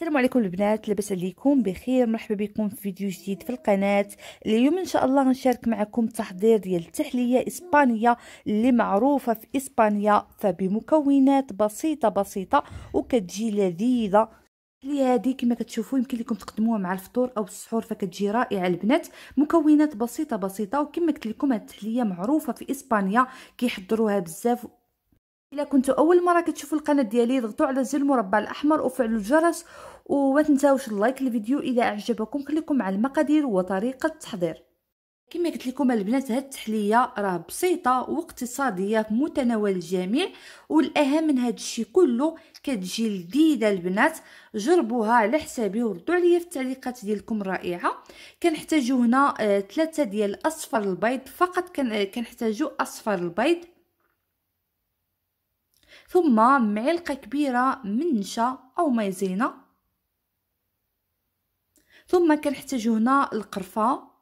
السلام عليكم البنات لاباس عليكم بخير مرحبا بكم في فيديو جديد في القناه اليوم ان شاء الله غنشارك معكم تحضير ديال التحليه اسبانيه اللي معروفه في اسبانيا فبمكونات بسيطه بسيطه وكتجي لذيذه التحليه هذه كما كتشوفوا يمكن لكم تقدموها مع الفطور او السحور فكتجي رائعه البنات مكونات بسيطه بسيطه وكما قلت لكم هاد التحليه معروفه في اسبانيا كيحضروها بزاف الا كنتو اول مره كتشوفوا القناه ديالي ضغطوا على زر المربع الاحمر وفعلوا الجرس وما تنساوش اللايك للفيديو اذا اعجبكم كليكم على المقادير وطريقه التحضير كما قلت لكم البنات هاد التحليه راه بسيطه واقتصاديه في متناول الجميع والاهم من هاد الشيء كله كتجي لذيذه البنات جربوها على حسابي وردوا عليا في التعليقات ديالكم رائعه كنحتاجو هنا ثلاثة آه، ديال اصفر البيض فقط كنحتاجو اصفر البيض ثم معلقة كبيرة من نشا أو مايزينا ثم كنحتاجو هنا القرفة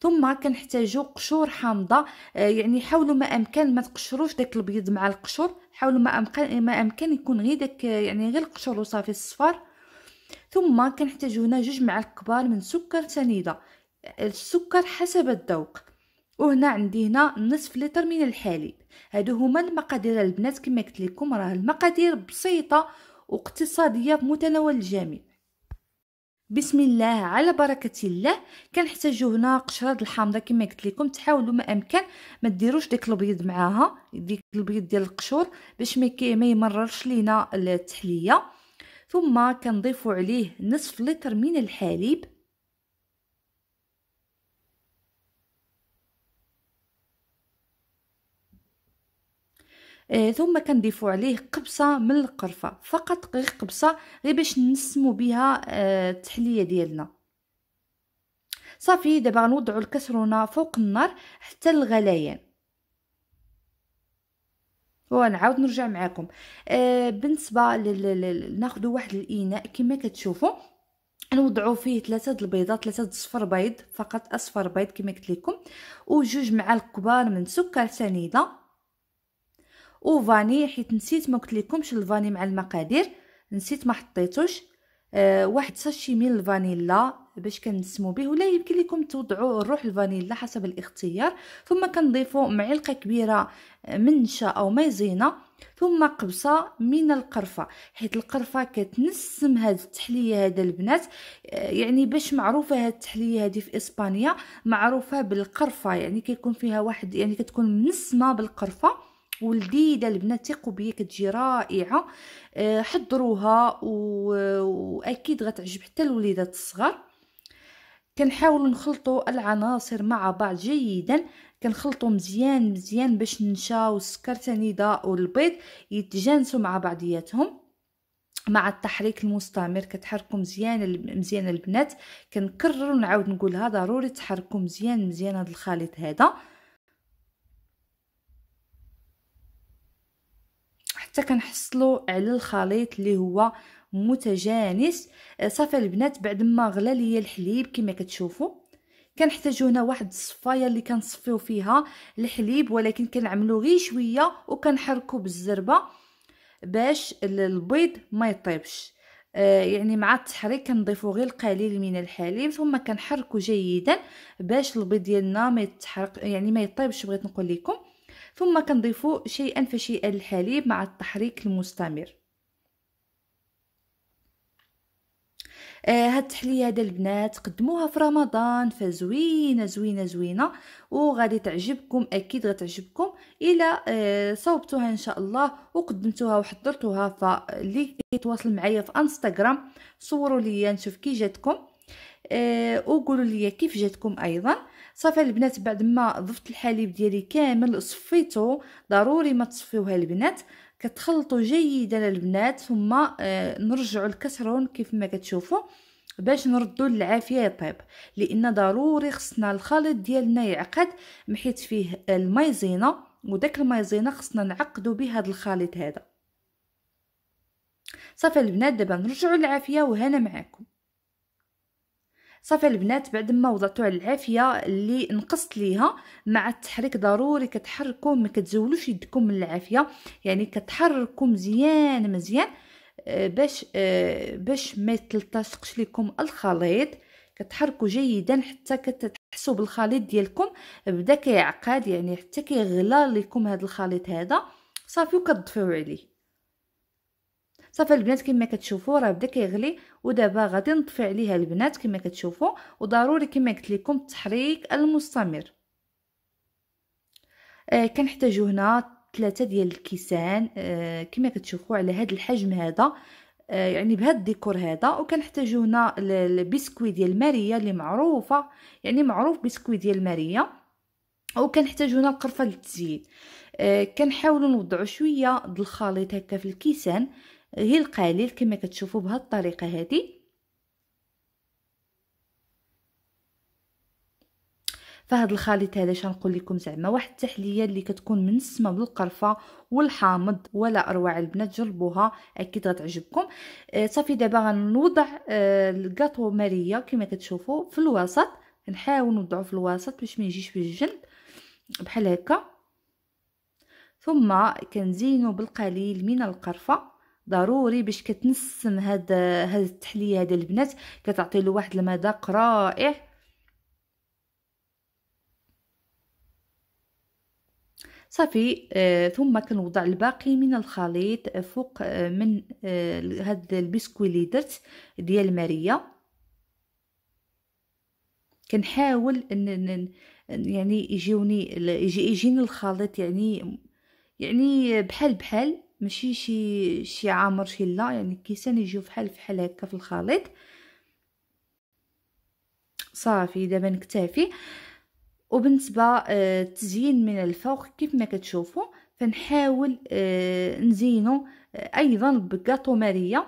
ثم كنحتاجو قشور حامضه آه، يعني حاولوا ما امكن ما تقشروش داك البيض مع القشور حاولوا ما امكن ما امكن يكون غير داك يعني غير القشور وصافي الصفار ثم كنحتاجو هنا جوج معالق كبار من سكر سنيده السكر حسب الذوق وهنا عندي هنا نصف لتر من الحليب هادو هما المقادير البنات كما قلت لكم راه المقادير بسيطه واقتصاديه في متناول الجميع بسم الله على بركه الله كنحتاجو هنا قشره الحامضه كما قلت لكم تحاولوا ما امكن ما ديروش ديك البيض معاها ديك البيض ديال القشور باش ما ما يمررش لينا التحليه ثم كنضيفوا عليه نصف لتر من الحليب آه، ثم كنضيفوا عليه قبصه من القرفه فقط غير قبصه غير باش نسمو بها آه، التحليه ديالنا صافي دابا غنوضعوا الكسرونه فوق النار حتى الغليان ونعاود نرجع معاكم آه بالنسبه لل... ناخذ واحد الاناء كما كتشوفوا نوضعوا فيه ثلاثه د البيضات ثلاثه د الصفر بيض فقط اصفر بيض كما قلت لكم وجوج معالق كبار من سكر سنيده وفاني حيت نسيت ما قلت لكمش الفاني مع المقادير نسيت ما حطيتوش آه واحد ساشي من الفانيلا باش كنسمو به ولا يمكن لكم توضعوا الروح الفانيلا حسب الاختيار ثم كنضيفوا معلقه كبيره من نشا او مايزينا ثم قبصه من القرفه حيت القرفه كتنسم هاد التحليه هذا البنات آه، يعني باش معروفه هاد التحليه هذه في اسبانيا معروفه بالقرفه يعني كيكون فيها واحد يعني كتكون منسمه بالقرفه ولذيذه البنات ثقوا بيا كتجي رائعه آه، حضروها واكيد غتعجب حتى الوليدات الصغار كنحاولوا نخلطوا العناصر مع بعض جيدا كنخلطوا مزيان مزيان باش النشا والسكر تنيدا والبيض يتجانسوا مع بعضياتهم مع التحريك المستمر كتحركوا مزيان مزيان البنات كنكرر ونعاود نقولها ضروري تحركوا مزيان مزيان هذا الخليط هذا حتى كنحصلوا على الخليط اللي هو متجانس آه، صافي البنات بعد ما غلا ليا الحليب كما كتشوفوا كنحتاجو هنا واحد الصفايه اللي كنصفيو فيها الحليب ولكن كنعملو غير شويه وكنحركو بالزربه باش البيض ما يطيبش آه، يعني مع التحريك كنضيفو غير القليل من الحليب ثم كنحركو جيدا باش البيض ديالنا ما يتحرق يعني ما يطيبش بغيت نقول لكم ثم كنضيفوا شيئا فشيئا الحليب مع التحريك المستمر آه هاد التحليه هذا البنات قدموها في رمضان فزوينه زوينه زوينه وغادي تعجبكم اكيد غتعجبكم الا آه، صوبتوها ان شاء الله وقدمتوها وحضرتوها فاللي كيتواصل معايا في انستغرام صوروا لي نشوف كي جاتكم آه وقولوا لي كيف جاتكم ايضا صافي البنات بعد ما ضفت الحليب ديالي كامل صفيتو ضروري ما تصفيوها البنات كتخلطوا جيدا البنات ثم آه، نرجعوا الكسرون كيف ما كتشوفوا باش نردو للعافيه يطيب لان ضروري خصنا الخليط ديالنا يعقد محيت فيه المايزينا وداك المايزينا خصنا نعقدو به هذا الخليط هذا صافي البنات دابا نرجعوا للعافيه وهنا معاكم صافي البنات بعد ما وضعتو على العافيه اللي نقصت ليها مع التحريك ضروري كتحركو ما كتزولوش يدكم من العافيه يعني كتحركو مزيان مزيان آه، باش آه، باش ما تلتصقش لكم الخليط كتحركو جيدا حتى كتحسوا بالخليط ديالكم بدا كيعقد يعني حتى كيغلى لكم هذا الخليط هذا صافي وكتضفيو عليه صافي البنات كما كتشوفوا راه بدا كيغلي ودابا غادي نطفي عليها البنات كما كتشوفوا وضروري كما قلت لكم التحريك المستمر آه كنحتاجو هنا ثلاثة ديال الكيسان آه كما كتشوفوا على هذا الحجم هذا آه يعني بهذا الديكور هذا وكنحتاجو هنا البسكوي ديال ماريا اللي معروفه يعني معروف بسكوي ديال ماريا وكنحتاجو هنا القرفه للتزيين آه كنحاولوا نوضعوا شويه د الخليط هكا في الكيسان هي القليل كما كتشوفوا بهذه الطريقه هذه فهاد الخليط هذا شنقول لكم زعما واحد التحليه اللي كتكون من السما بالقرفه والحامض ولا اروع البنات جربوها اكيد غتعجبكم آه صافي دابا غنوضع آه الكاطو ماريا كما كتشوفوا في الوسط نحاول نوضعو في الوسط باش ما يجيش في الجلد بحال هكا ثم كنزينو بالقليل من القرفه ضروري باش كتنسم هاد هاد التحليه هاد البنات كتعطي له واحد المذاق رائع صافي آه ثم كنوضع الباقي من الخليط آه، فوق آه من آه هاد البسكوي اللي درت ديال ماريا كنحاول ان يعني يجيوني يجي يجيني الخليط يعني يعني بحال بحال ماشي شي شي عامر شي لا يعني الكيسان يجيو فحال فحال هكا في الخليط صافي دابا نكتفي وبالنسبه آه، التزيين من الفوق كيف ما كتشوفوا فنحاول آه، نزينو آه، ايضا بكاطو ماريه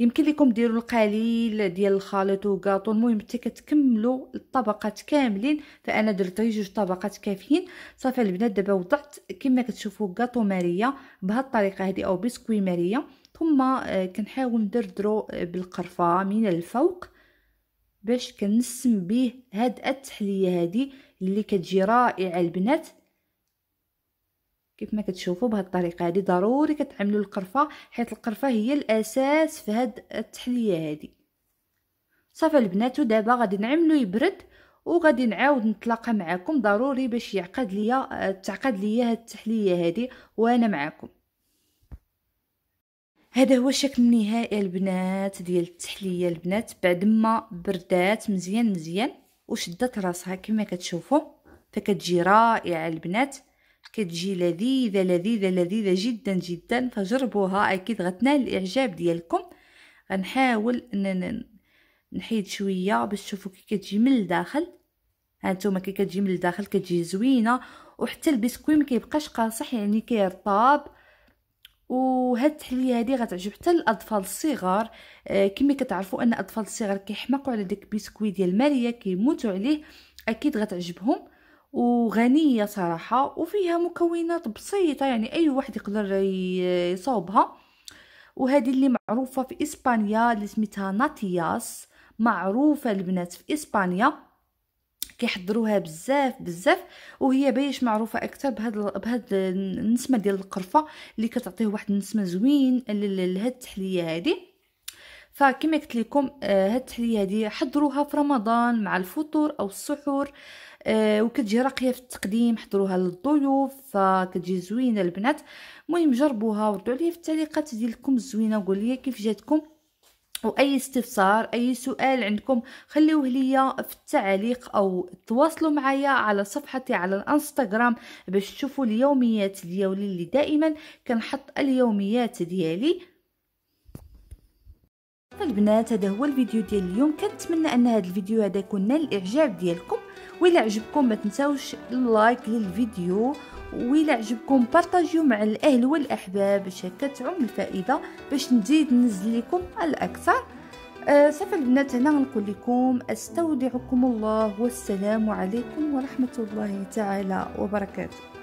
يمكن لكم ديروا القليل ديال الخليط وكاطو المهم حتى كتكملوا الطبقات كاملين فانا درت غير جوج طبقات كافيين صافي البنات دابا وضعت كما كتشوفوا كاطو ماريا بهاد الطريقه هذه او بسكوي ماريا ثم آه، كنحاول ندردرو آه، بالقرفه من الفوق باش كنسم به هاد التحليه هذه اللي كتجي رائعه البنات كيف ما كتشوفوا بهذه الطريقه هذه ضروري كتعملوا القرفه حيت القرفه هي الاساس في هاد التحليه هذه صافي البنات ودابا غادي نعملو يبرد وغادي نعاود نتلاقى معكم ضروري باش يعقد ليا تعقد ليا هاد التحليه هذه وانا معكم هذا هو الشكل النهائي البنات ديال التحليه البنات بعد ما بردات مزيان مزيان وشدت راسها كما كتشوفوا فكتجي رائعه البنات كتجي لذيذة لذيذة لذيذة جدا جدا فجربوها اكيد غتنال الاعجاب ديالكم غنحاول نحيد شويه باش تشوفوا كي كتجي من الداخل هانتوما كي كتجي من الداخل كتجي زوينه وحتى البسكوي ما كيبقاش قاصح يعني كيرطاب وهاد التحليه هادي غتعجب حتى الاطفال الصغار آه كما كتعرفوا ان الاطفال الصغار كيحماقوا على داك البسكوي ديال ماريا كيموتوا عليه اكيد غتعجبهم وغنية صراحة وفيها مكونات بسيطة يعني أي واحد يقدر يصوبها وهذه اللي معروفة في إسبانيا اللي سميتها ناتياس معروفة البنات في إسبانيا كيحضروها بزاف بزاف وهي باش معروفه اكثر بهاد بهاد النسمه ديال القرفه اللي كتعطيه واحد النسمه زوين لهاد التحليه هذه فكما قلت لكم آه، هاد التحليه هذه حضروها في رمضان مع الفطور او السحور آه، وكتجي راقيه في التقديم حضروها للضيوف فكتجي زوينه البنات المهم جربوها وردوا عليا في التعليقات ديالكم الزوينه وقول لي كيف جاتكم واي استفسار اي سؤال عندكم خليوه ليا في التعليق او تواصلوا معايا على صفحتي على الانستغرام باش تشوفوا اليوميات ديالي اللي دائما كنحط اليوميات ديالي البنات هذا هو الفيديو ديال اليوم كنتمنى ان هذا الفيديو هذا يكون نال الاعجاب ديالكم وإلا عجبكم ما تنساوش اللايك للفيديو وإلا عجبكم بارطاجيو مع الأهل والأحباب باش هكا تعم الفائدة باش نزيد ننزل لكم الأكثر آه صافي البنات هنا نقول لكم استودعكم الله والسلام عليكم ورحمة الله تعالى وبركاته